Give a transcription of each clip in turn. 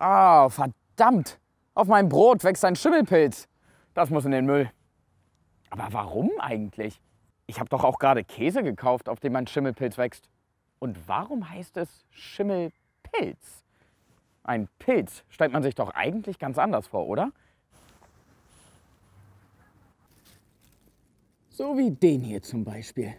Oh, verdammt! Auf meinem Brot wächst ein Schimmelpilz. Das muss in den Müll. Aber warum eigentlich? Ich habe doch auch gerade Käse gekauft, auf dem ein Schimmelpilz wächst. Und warum heißt es Schimmelpilz? Ein Pilz stellt man sich doch eigentlich ganz anders vor, oder? So wie den hier zum Beispiel.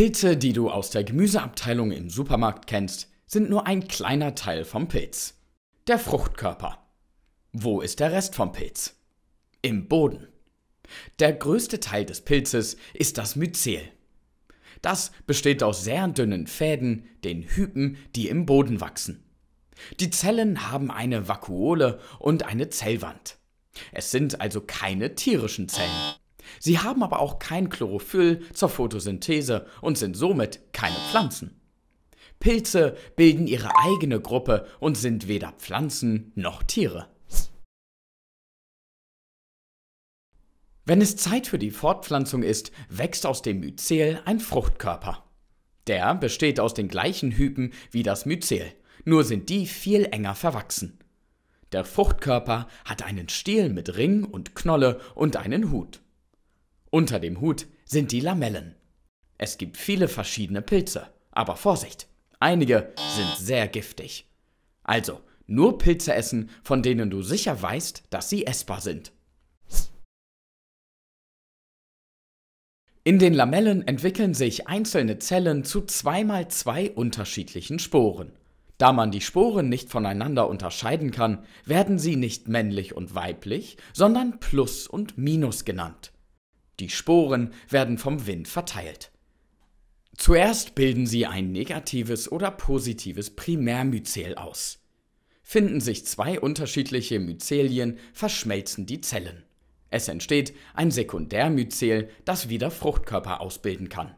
Pilze, die du aus der Gemüseabteilung im Supermarkt kennst, sind nur ein kleiner Teil vom Pilz. Der Fruchtkörper. Wo ist der Rest vom Pilz? Im Boden. Der größte Teil des Pilzes ist das Myzel. Das besteht aus sehr dünnen Fäden, den Hypen, die im Boden wachsen. Die Zellen haben eine Vakuole und eine Zellwand. Es sind also keine tierischen Zellen. Sie haben aber auch kein Chlorophyll zur Photosynthese und sind somit keine Pflanzen. Pilze bilden ihre eigene Gruppe und sind weder Pflanzen noch Tiere. Wenn es Zeit für die Fortpflanzung ist, wächst aus dem Myzel ein Fruchtkörper. Der besteht aus den gleichen Hypen wie das Myzel, nur sind die viel enger verwachsen. Der Fruchtkörper hat einen Stiel mit Ring und Knolle und einen Hut. Unter dem Hut sind die Lamellen. Es gibt viele verschiedene Pilze, aber Vorsicht, einige sind sehr giftig. Also, nur Pilze essen, von denen du sicher weißt, dass sie essbar sind. In den Lamellen entwickeln sich einzelne Zellen zu 2x2 unterschiedlichen Sporen. Da man die Sporen nicht voneinander unterscheiden kann, werden sie nicht männlich und weiblich, sondern Plus und Minus genannt. Die Sporen werden vom Wind verteilt. Zuerst bilden sie ein negatives oder positives Primärmyzel aus. Finden sich zwei unterschiedliche Myzelien, verschmelzen die Zellen. Es entsteht ein Sekundärmyzel, das wieder Fruchtkörper ausbilden kann.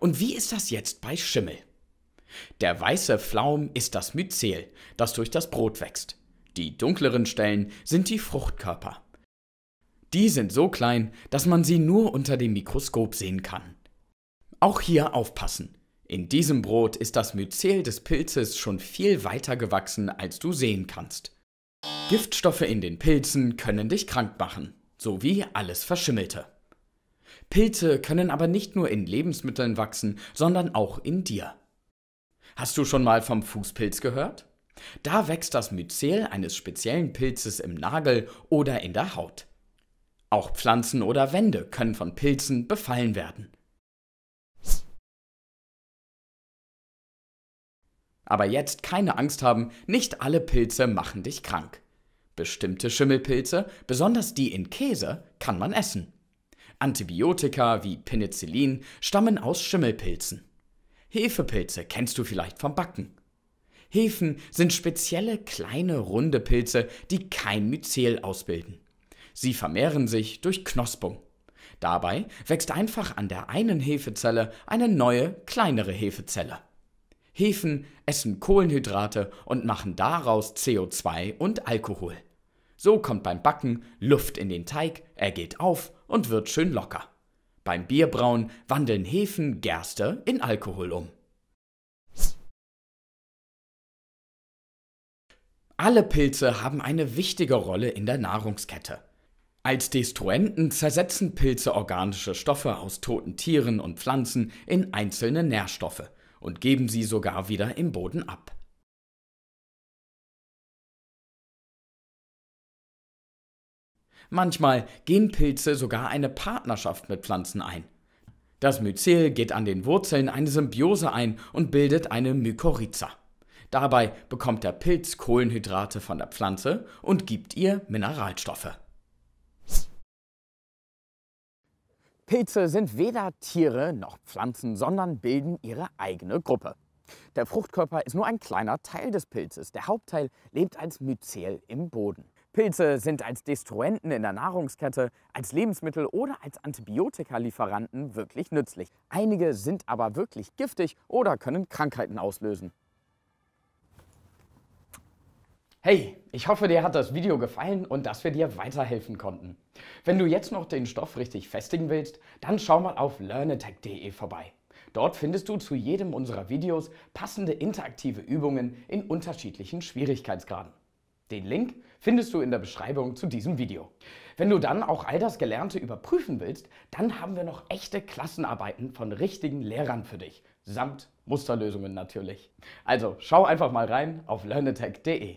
Und wie ist das jetzt bei Schimmel? Der weiße Pflaum ist das Myzel, das durch das Brot wächst. Die dunkleren Stellen sind die Fruchtkörper. Die sind so klein, dass man sie nur unter dem Mikroskop sehen kann. Auch hier aufpassen. In diesem Brot ist das Myzel des Pilzes schon viel weiter gewachsen, als du sehen kannst. Giftstoffe in den Pilzen können dich krank machen, sowie alles Verschimmelte. Pilze können aber nicht nur in Lebensmitteln wachsen, sondern auch in dir. Hast du schon mal vom Fußpilz gehört? Da wächst das Myzel eines speziellen Pilzes im Nagel oder in der Haut. Auch Pflanzen oder Wände können von Pilzen befallen werden. Aber jetzt keine Angst haben, nicht alle Pilze machen dich krank. Bestimmte Schimmelpilze, besonders die in Käse, kann man essen. Antibiotika wie Penicillin stammen aus Schimmelpilzen. Hefepilze kennst du vielleicht vom Backen. Hefen sind spezielle kleine runde Pilze, die kein Myzel ausbilden. Sie vermehren sich durch Knospung. Dabei wächst einfach an der einen Hefezelle eine neue, kleinere Hefezelle. Hefen essen Kohlenhydrate und machen daraus CO2 und Alkohol. So kommt beim Backen Luft in den Teig, er geht auf und wird schön locker. Beim Bierbrauen wandeln Hefen Gerste in Alkohol um. Alle Pilze haben eine wichtige Rolle in der Nahrungskette. Als Destruenten zersetzen Pilze organische Stoffe aus toten Tieren und Pflanzen in einzelne Nährstoffe und geben sie sogar wieder im Boden ab. Manchmal gehen Pilze sogar eine Partnerschaft mit Pflanzen ein. Das Myzel geht an den Wurzeln eine Symbiose ein und bildet eine Mykorrhiza. Dabei bekommt der Pilz Kohlenhydrate von der Pflanze und gibt ihr Mineralstoffe. Pilze sind weder Tiere noch Pflanzen, sondern bilden ihre eigene Gruppe. Der Fruchtkörper ist nur ein kleiner Teil des Pilzes. Der Hauptteil lebt als Myzel im Boden. Pilze sind als Destruenten in der Nahrungskette, als Lebensmittel oder als Antibiotikalieferanten wirklich nützlich. Einige sind aber wirklich giftig oder können Krankheiten auslösen. Hey, ich hoffe, dir hat das Video gefallen und dass wir dir weiterhelfen konnten. Wenn du jetzt noch den Stoff richtig festigen willst, dann schau mal auf learnatech.de vorbei. Dort findest du zu jedem unserer Videos passende interaktive Übungen in unterschiedlichen Schwierigkeitsgraden. Den Link findest du in der Beschreibung zu diesem Video. Wenn du dann auch all das Gelernte überprüfen willst, dann haben wir noch echte Klassenarbeiten von richtigen Lehrern für dich, samt Musterlösungen natürlich. Also schau einfach mal rein auf learnatech.de.